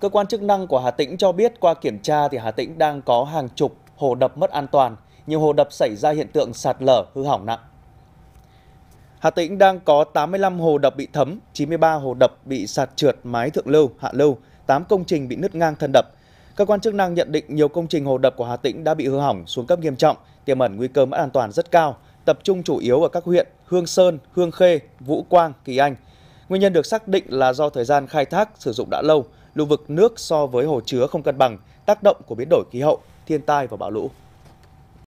cơ quan chức năng của Hà Tĩnh cho biết qua kiểm tra thì Hà Tĩnh đang có hàng chục hồ đập mất an toàn, nhiều hồ đập xảy ra hiện tượng sạt lở, hư hỏng nặng. Hà Tĩnh đang có 85 hồ đập bị thấm, 93 hồ đập bị sạt trượt mái thượng lưu, hạ lưu, 8 công trình bị nứt ngang thân đập. Cơ quan chức năng nhận định nhiều công trình hồ đập của Hà Tĩnh đã bị hư hỏng xuống cấp nghiêm trọng, tiềm ẩn nguy cơ mất an toàn rất cao, tập trung chủ yếu ở các huyện Hương Sơn, Hương Khê, Vũ Quang, Kỳ Anh – Nguyên nhân được xác định là do thời gian khai thác sử dụng đã lâu, lưu vực nước so với hồ chứa không cân bằng, tác động của biến đổi khí hậu, thiên tai và bão lũ.